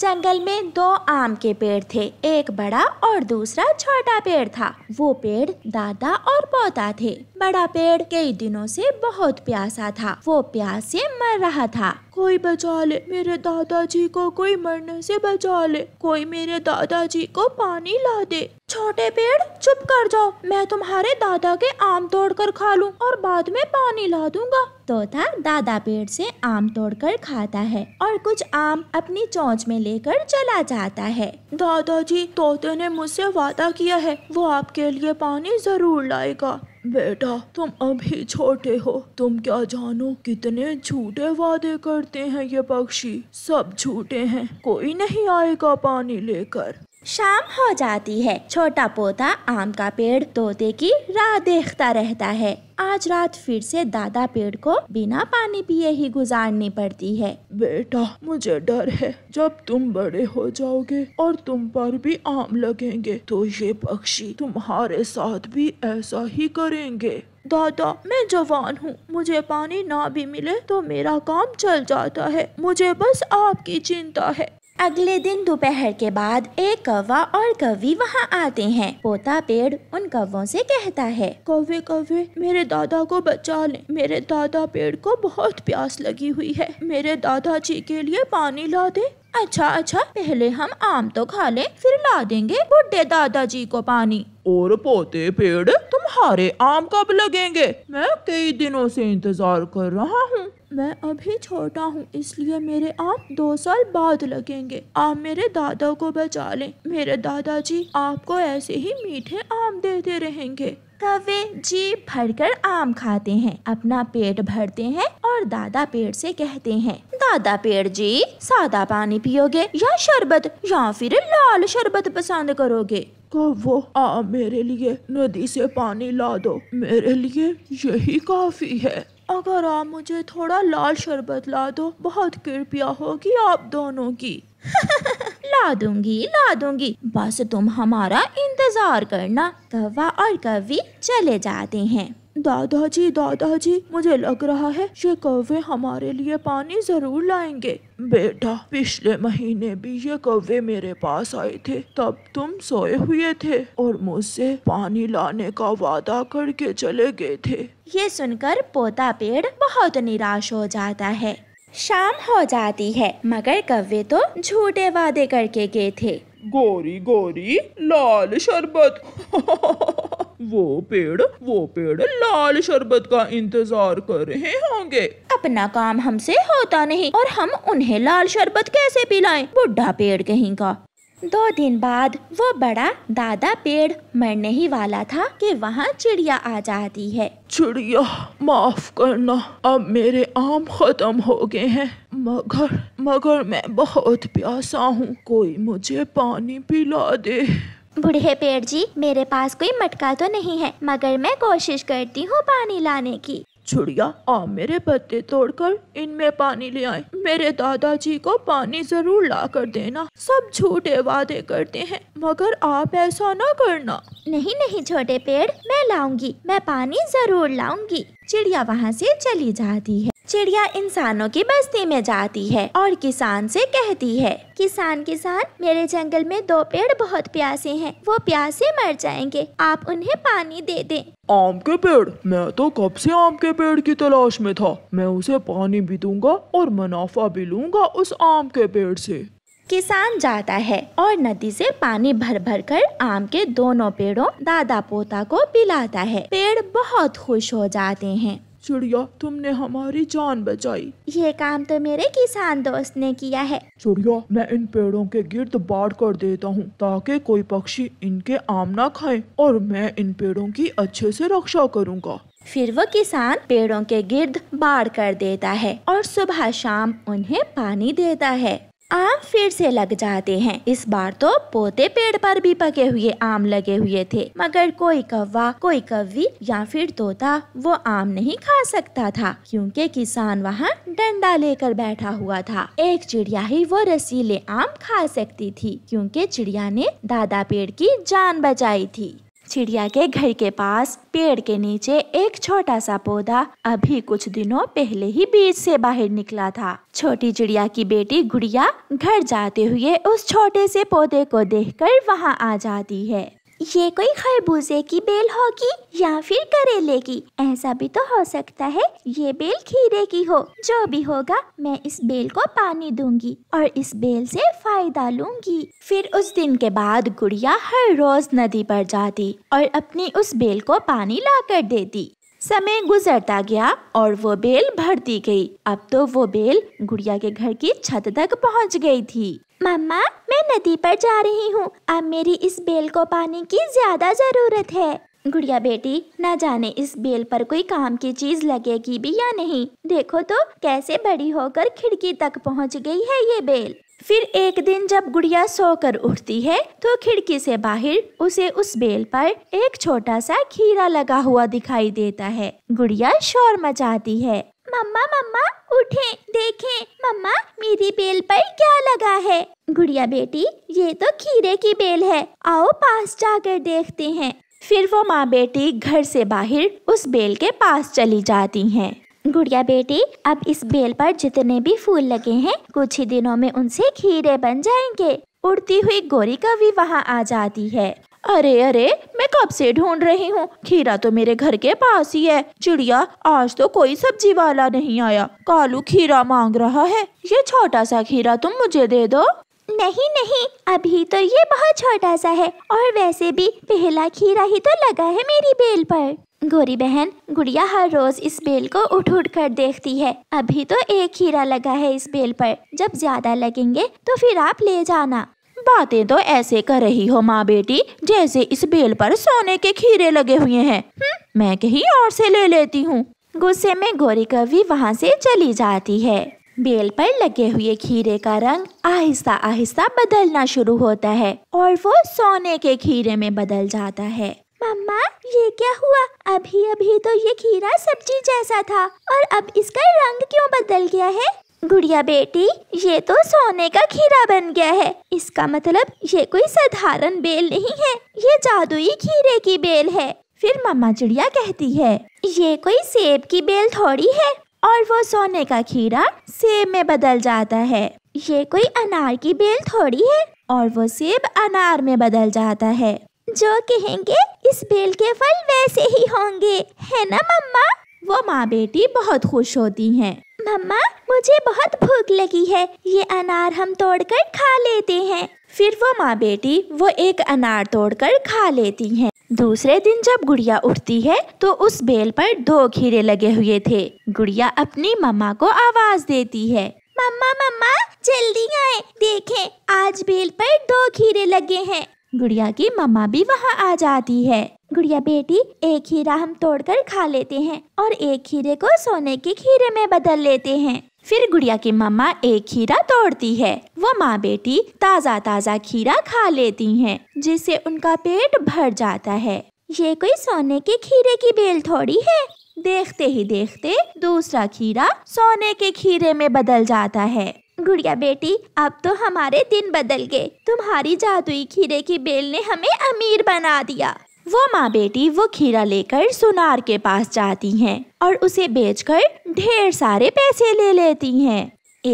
जंगल में दो आम के पेड़ थे एक बड़ा और दूसरा छोटा पेड़ था वो पेड़ दादा और पोता थे बड़ा पेड़ कई दिनों से बहुत प्यासा था वो प्यास से मर रहा था कोई बचा ले मेरे दादाजी को कोई मरने से बचा ले कोई मेरे दादाजी को पानी ला दे छोटे पेड़ चुप कर जाओ मैं तुम्हारे दादा के आम तोड़कर खा लूं और बाद में पानी ला दूंगा तोता दादा पेड़ से आम तोड़कर खाता है और कुछ आम अपनी चोंच में लेकर चला जाता है दादाजी तोते ने मुझसे वादा किया है वो आपके लिए पानी जरूर लाएगा बेटा तुम अभी छोटे हो तुम क्या जानो कितने झूठे वादे करते हैं ये पक्षी सब झूठे हैं कोई नहीं आएगा पानी लेकर शाम हो जाती है छोटा पोता आम का पेड़ तोते की राह देखता रहता है आज रात फिर से दादा पेड़ को बिना पानी पिए ही गुजारनी पड़ती है बेटा मुझे डर है जब तुम बड़े हो जाओगे और तुम पर भी आम लगेंगे तो ये पक्षी तुम्हारे साथ भी ऐसा ही करेंगे दादा मैं जवान हूँ मुझे पानी ना भी मिले तो मेरा काम चल जाता है मुझे बस आपकी चिंता है अगले दिन दोपहर के बाद एक कौवा और कवि वहाँ आते हैं पोता पेड़ उन कौवों से कहता है कौवे कौवे मेरे दादा को बचा ले मेरे दादा पेड़ को बहुत प्यास लगी हुई है मेरे दादाजी के लिए पानी ला दे अच्छा अच्छा पहले हम आम तो खा ले फिर ला देंगे बुढ़े दादाजी को पानी और पोते पेड़ तुम्हारे आम कब लगेंगे मैं कई दिनों से इंतजार कर रहा हूँ मैं अभी छोटा हूँ इसलिए मेरे आम दो साल बाद लगेंगे आप मेरे दादा को बचा लें मेरे दादाजी आपको ऐसे ही मीठे आम देते रहेंगे कवे जी भरकर आम खाते हैं अपना पेट भरते हैं और दादा पेड़ से कहते हैं दादा पेड़ जी सादा पानी पियोगे या शरबत या फिर लाल शरबत पसंद करोगे वो आ मेरे लिए नदी से पानी ला दो मेरे लिए यही काफी है अगर आप मुझे थोड़ा लाल शरबत ला दो बहुत कृपया होगी आप दोनों की ला दूंगी ला दूंगी बस तुम हमारा इंतजार करना कवा और कवि चले जाते हैं दादाजी दादाजी मुझे लग रहा है ये कौवे हमारे लिए पानी जरूर लाएंगे बेटा पिछले महीने भी ये कौवे मेरे पास आए थे तब तुम सोए हुए थे और मुझसे पानी लाने का वादा करके चले गए थे ये सुनकर पोता पेड़ बहुत निराश हो जाता है शाम हो जाती है मगर कौवे तो झूठे वादे करके गए थे गोरी गोरी लाल शरबत वो पेड़ वो पेड़ लाल शरबत का इंतजार कर रहे होंगे अपना काम हमसे होता नहीं और हम उन्हें लाल शरबत कैसे पिलाएं बुढ़ा पेड़ कहीं का दो दिन बाद वो बड़ा दादा पेड़ मरने ही वाला था कि वहाँ चिड़िया आ जाती है चिड़िया माफ करना अब मेरे आम खत्म हो गए हैं मगर मगर मैं बहुत प्यासा हूँ कोई मुझे पानी पिला दे बूढ़े पेड़ जी मेरे पास कोई मटका तो नहीं है मगर मैं कोशिश करती हूँ पानी लाने की चुड़िया आ मेरे पत्ते तोड़कर इनमें पानी ले आए मेरे दादाजी को पानी जरूर ला कर देना सब झूठे वादे करते हैं मगर आप ऐसा ना करना नहीं नहीं छोटे पेड़ मैं लाऊंगी मैं पानी जरूर लाऊंगी चिड़िया वहाँ से चली जाती है चिड़िया इंसानों की बस्ती में जाती है और किसान से कहती है किसान किसान मेरे जंगल में दो पेड़ बहुत प्यासे हैं वो प्यासे मर जाएंगे आप उन्हें पानी दे दें आम के पेड़ मैं तो कब से आम के पेड़ की तलाश में था मैं उसे पानी भी दूंगा और मुनाफा भी लूंगा उस आम के पेड़ से किसान जाता है और नदी से पानी भर भर कर आम के दोनों पेड़ों दादा पोता को पिलाता है पेड़ बहुत खुश हो जाते हैं चिड़िया तुमने हमारी जान बचाई ये काम तो मेरे किसान दोस्त ने किया है चिड़िया मैं इन पेड़ों के गिर्द बाढ़ कर देता हूँ ताकि कोई पक्षी इनके आम ना खाए और मैं इन पेड़ों की अच्छे से रक्षा करूँगा फिर वो किसान पेड़ों के गिर्द बाढ़ कर देता है और सुबह शाम उन्हें पानी देता है आम फिर से लग जाते हैं इस बार तो पोते पेड़ पर भी पके हुए आम लगे हुए थे मगर कोई कौवा कोई कवी या फिर तोता वो आम नहीं खा सकता था क्योंकि किसान वहाँ डंडा लेकर बैठा हुआ था एक चिड़िया ही वो रसीले आम खा सकती थी क्योंकि चिड़िया ने दादा पेड़ की जान बचाई थी चिड़िया के घर के पास पेड़ के नीचे एक छोटा सा पौधा अभी कुछ दिनों पहले ही बीज से बाहर निकला था छोटी चिड़िया की बेटी गुड़िया घर जाते हुए उस छोटे से पौधे को देखकर वहां आ जाती है ये कोई खरबूजे की बेल होगी या फिर करेले की ऐसा भी तो हो सकता है ये बेल खीरे की हो जो भी होगा मैं इस बेल को पानी दूंगी और इस बेल से फायदा लूंगी फिर उस दिन के बाद गुड़िया हर रोज नदी पर जाती और अपनी उस बेल को पानी ला कर देती समय गुजरता गया और वो बेल भरती गई अब तो वो बेल गुड़िया के घर की छत तक पहुंच गई थी मम्मा मैं नदी पर जा रही हूँ अब मेरी इस बेल को पानी की ज्यादा जरूरत है गुड़िया बेटी न जाने इस बेल पर कोई काम की चीज लगेगी भी या नहीं देखो तो कैसे बड़ी होकर खिड़की तक पहुंच गई है ये बेल फिर एक दिन जब गुड़िया सोकर उठती है तो खिड़की से बाहर उसे उस बेल पर एक छोटा सा खीरा लगा हुआ दिखाई देता है गुड़िया शोर मचाती है मम्मा मम्मा उठे देखें मम्मा मेरी बेल पर क्या लगा है गुड़िया बेटी ये तो खीरे की बेल है आओ पास जाकर देखते हैं फिर वो माँ बेटी घर से बाहर उस बेल के पास चली जाती हैं। गुड़िया बेटी अब इस बेल पर जितने भी फूल लगे हैं कुछ ही दिनों में उनसे खीरे बन जाएंगे उड़ती हुई गोरी भी वहाँ आ जाती है अरे अरे मैं कब से ढूंढ रही हूँ खीरा तो मेरे घर के पास ही है चिड़िया आज तो कोई सब्जी वाला नहीं आया कालू खीरा मांग रहा है ये छोटा सा खीरा तुम मुझे दे दो नहीं नहीं अभी तो ये बहुत छोटा सा है और वैसे भी पहला खीरा ही तो लगा है मेरी बेल पर गोरी बहन गुड़िया हर रोज इस बेल को उठ उठ कर देखती है अभी तो एक हीरा लगा है इस बेल पर जब ज्यादा लगेंगे तो फिर आप ले जाना बातें तो ऐसे कर रही हो माँ बेटी जैसे इस बेल पर सोने के खीरे लगे हुए हैं हम्म। मैं कहीं और से ले लेती हूँ गुस्से में गोरी कवि वहाँ से चली जाती है बेल पर लगे हुए खीरे का रंग आहिस्ता आहिस्ता बदलना शुरू होता है और वो सोने के खीरे में बदल जाता है मम्मा ये क्या हुआ अभी अभी तो ये खीरा सब्जी जैसा था और अब इसका रंग क्यों बदल गया है गुड़िया बेटी ये तो सोने का खीरा बन गया है इसका मतलब ये कोई साधारण बेल नहीं है ये जादुई खीरे की बेल है फिर मम्मा चिड़िया कहती है ये कोई सेब की बेल थोड़ी है और वो सोने का खीरा सेब में बदल जाता है ये कोई अनार की बेल थोड़ी है और वो सेब अनार में बदल जाता है जो कहेंगे इस बेल के फल वैसे ही होंगे है ना मम्मा वो माँ बेटी बहुत खुश होती हैं। मम्मा मुझे बहुत भूख लगी है ये अनार हम तोड़कर खा लेते हैं फिर वो माँ बेटी वो एक अनार तोड़कर खा लेती हैं। दूसरे दिन जब गुड़िया उठती है तो उस बेल पर दो खीरे लगे हुए थे गुड़िया अपनी मम्मा को आवाज देती है मम्मा मम्मा जल्दी आए देखें आज बेल पर दो खीरे लगे हैं गुड़िया की मम्मा भी वहाँ आ जाती है गुड़िया बेटी एक हीरा हम तोड़कर खा लेते हैं और एक हीरे को सोने के खीरे में बदल लेते हैं फिर गुड़िया की मम्मा एक खीरा तोड़ती है वो माँ बेटी ताज़ा ताज़ा खीरा खा लेती हैं जिससे उनका पेट भर जाता है ये कोई सोने के खीरे की बेल थोड़ी है देखते ही देखते दूसरा खीरा सोने के खीरे में बदल जाता है गुड़िया बेटी अब तो हमारे दिन बदल गए तुम्हारी जादुई खीरे की बेल ने हमें अमीर बना दिया वो माँ बेटी वो खीरा लेकर सुनार के पास जाती हैं और उसे बेचकर ढेर सारे पैसे ले लेती हैं।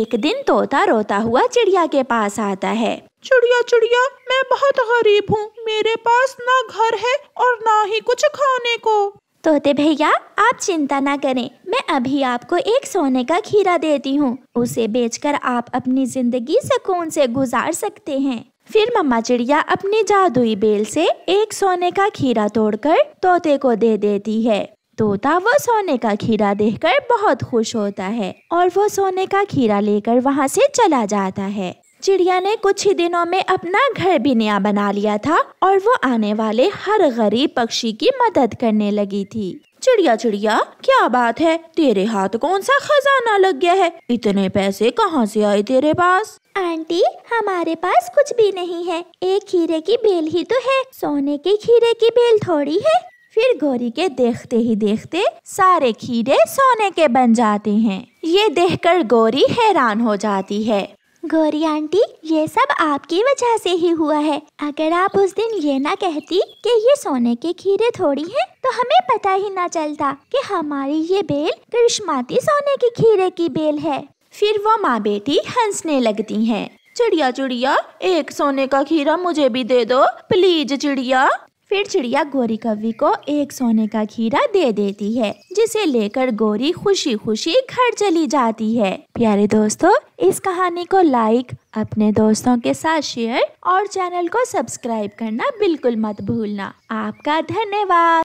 एक दिन तोता रोता हुआ चिड़िया के पास आता है चिड़िया चिड़िया मैं बहुत गरीब हूँ मेरे पास ना घर है और ना ही कुछ खाने को तोते भैया आप चिंता ना करें मैं अभी आपको एक सोने का खीरा देती हूँ उसे बेचकर आप अपनी जिंदगी सुकून से गुजार सकते हैं फिर मम्मा चिड़िया अपनी जादुई बेल से एक सोने का खीरा तोड़कर तोते को दे देती है तोता वो सोने का खीरा देखकर बहुत खुश होता है और वो सोने का खीरा लेकर वहाँ से चला जाता है चिड़िया ने कुछ ही दिनों में अपना घर भी नया बना लिया था और वो आने वाले हर गरीब पक्षी की मदद करने लगी थी चिड़िया चिड़िया क्या बात है तेरे हाथ कौन सा खजाना लग गया है इतने पैसे कहाँ से आए तेरे पास आंटी हमारे पास कुछ भी नहीं है एक खीरे की बेल ही तो है सोने के खीरे की बेल थोड़ी है फिर गौरी के देखते ही देखते सारे खीरे सोने के बन जाते हैं ये देखकर गौरी हैरान हो जाती है गौरी आंटी ये सब आपकी वजह से ही हुआ है अगर आप उस दिन ये ना कहती कि ये सोने के खीरे थोड़ी हैं, तो हमें पता ही ना चलता कि हमारी ये बेल करिश्माती सोने के खीरे की बेल है फिर वो माँ बेटी हंसने लगती हैं। चिड़िया चिड़िया एक सोने का खीरा मुझे भी दे दो प्लीज चिड़िया फिर चिड़िया गौरी कवि को एक सोने का खीरा दे देती है जिसे लेकर गौरी खुशी खुशी घर चली जाती है प्यारे दोस्तों इस कहानी को लाइक अपने दोस्तों के साथ शेयर और चैनल को सब्सक्राइब करना बिल्कुल मत भूलना आपका धन्यवाद